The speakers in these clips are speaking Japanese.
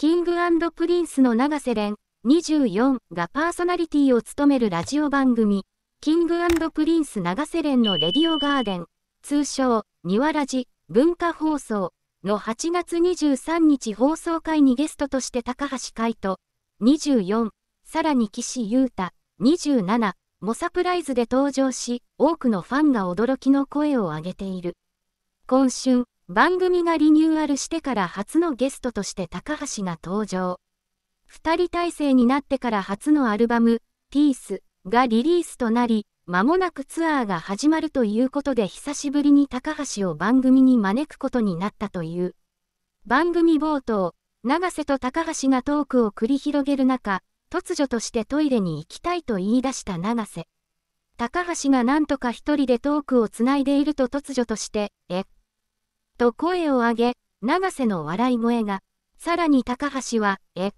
キングプリンスの永瀬廉24がパーソナリティを務めるラジオ番組、キングプリンス永瀬廉のレディオガーデン、通称、ニワラジ、文化放送の8月23日放送会にゲストとして高橋海人、24、さらに岸優太、27、もサプライズで登場し、多くのファンが驚きの声を上げている。今春、番組がリニューアルしてから初のゲストとして高橋が登場。二人体制になってから初のアルバム、ピースがリリースとなり、間もなくツアーが始まるということで久しぶりに高橋を番組に招くことになったという。番組冒頭、永瀬と高橋がトークを繰り広げる中、突如としてトイレに行きたいと言い出した永瀬。高橋が何とか一人でトークをつないでいると突如として、え、と声を上げ、永瀬の笑い声が、さらに高橋は、え、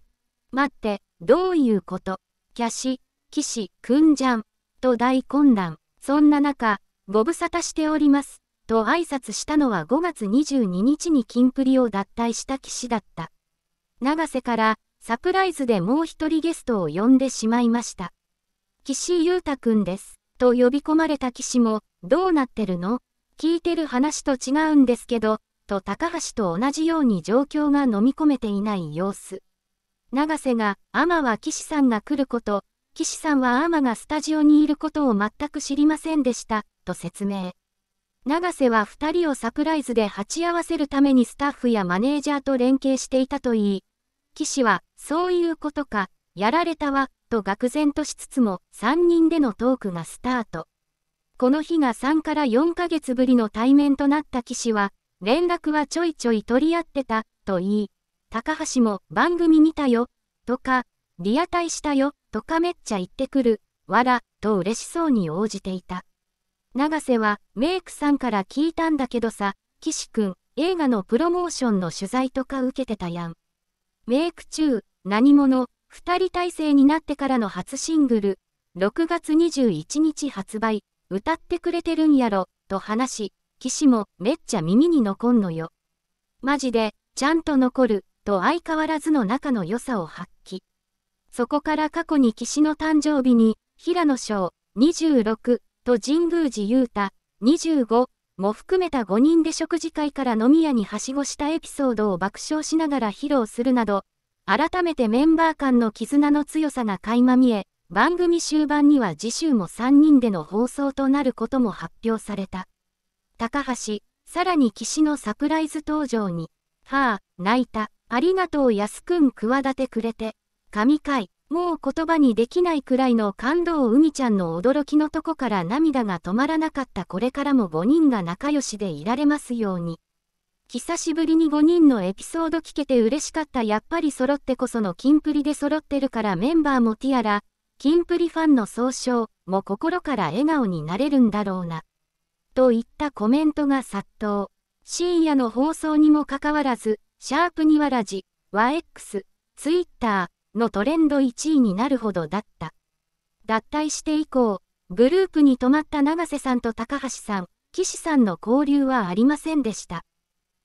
待って、どういうこと、キャシ、騎士、くんじゃん、と大混乱。そんな中、ご無沙汰しております、と挨拶したのは5月22日にキンプリを脱退した騎士だった。永瀬から、サプライズでもう一人ゲストを呼んでしまいました。岸優太くんです。と呼び込まれた騎士も、どうなってるの聞いてる話と違うんですけど、と高橋と同じように状況が飲み込めていない様子。長瀬が、アマは岸さんが来ること、岸さんはアマがスタジオにいることを全く知りませんでした、と説明。長瀬は2人をサプライズで鉢合わせるためにスタッフやマネージャーと連携していたといい、岸は、そういうことか、やられたわ、と愕然としつつも、3人でのトークがスタート。この日が3から4ヶ月ぶりの対面となった騎士は、連絡はちょいちょい取り合ってた、と言い、高橋も番組見たよ、とか、リアタイしたよ、とかめっちゃ言ってくる、わら、と嬉しそうに応じていた。長瀬は、メイクさんから聞いたんだけどさ、岸くん、映画のプロモーションの取材とか受けてたやん。メイク中、何者、二人体制になってからの初シングル、6月21日発売、歌ってくれてるんやろ、と話し、岸もめっちゃ耳に残んのよ。マジで、ちゃんと残る、と相変わらずの仲の良さを発揮。そこから過去に岸の誕生日に、平野翔、26、と神宮寺雄太、25、も含めた5人で食事会から飲み屋にはしごしたエピソードを爆笑しながら披露するなど、改めてメンバー間の絆の強さが垣間見え、番組終盤には次週も3人での放送となることも発表された。高橋、さらに岸のサプライズ登場に、はあ、泣いた、ありがとう安くん企てくれて、神回、もう言葉にできないくらいの感動海ちゃんの驚きのとこから涙が止まらなかったこれからも5人が仲良しでいられますように。久しぶりに5人のエピソード聞けて嬉しかったやっぱり揃ってこそのキンプリで揃ってるからメンバーもティアラ、キンプリファンの総称も心から笑顔になれるんだろうな。といったコメントが殺到。深夜の放送にもかかわらず、シャープにわらじ、は X、Twitter のトレンド1位になるほどだった。脱退して以降、グループに泊まった永瀬さんと高橋さん、岸さんの交流はありませんでした。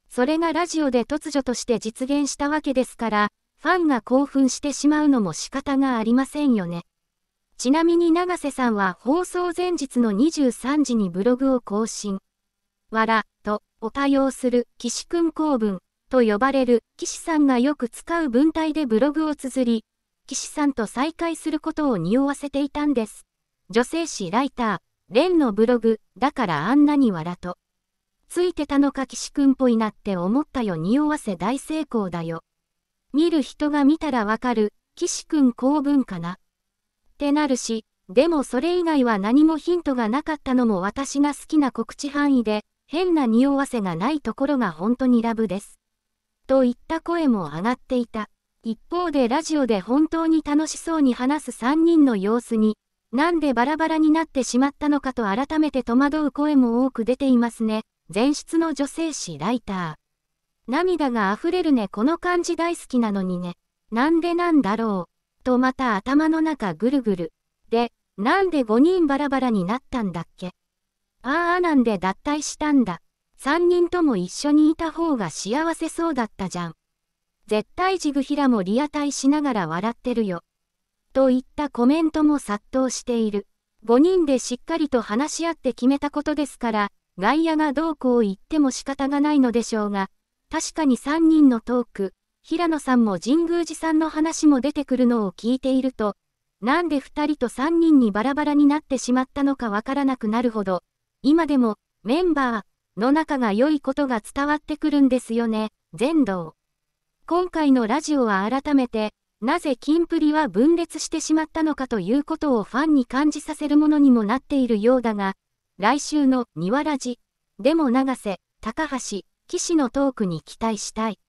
それがラジオで突如として実現したわけですから、ファンが興奮してしまうのも仕方がありませんよね。ちなみに永瀬さんは放送前日の23時にブログを更新。わら、と、お多用する、岸くん公文、と呼ばれる、岸さんがよく使う文体でブログを綴り、岸さんと再会することを匂わせていたんです。女性誌ライター、レンのブログ、だからあんなにわらと。ついてたのか岸くんぽいなって思ったよ匂わせ大成功だよ。見る人が見たらわかる、岸くん公文かな。ってなるし、でもそれ以外は何もヒントがなかったのも私が好きな告知範囲で、変な匂わせがないところが本当にラブです。といった声も上がっていた。一方でラジオで本当に楽しそうに話す3人の様子に、なんでバラバラになってしまったのかと改めて戸惑う声も多く出ていますね。前室の女性誌ライター。涙が溢れるねこの感じ大好きなのにね。なんでなんだろう。とまた頭の中ぐるぐる。で、なんで5人バラバラになったんだっけああなんで脱退したんだ。3人とも一緒にいた方が幸せそうだったじゃん。絶対ジグヒラもリアタイしながら笑ってるよ。といったコメントも殺到している。5人でしっかりと話し合って決めたことですから、外野がどうこう言っても仕方がないのでしょうが、確かに3人のトーク、平野さんも神宮寺さんの話も出てくるのを聞いていると、なんで2人と3人にバラバラになってしまったのかわからなくなるほど、今でもメンバーの仲が良いことが伝わってくるんですよね、全道。今回のラジオは改めて、なぜキンプリは分裂してしまったのかということをファンに感じさせるものにもなっているようだが、来週の庭ラジでも永瀬、高橋、騎士のトークに期待したい。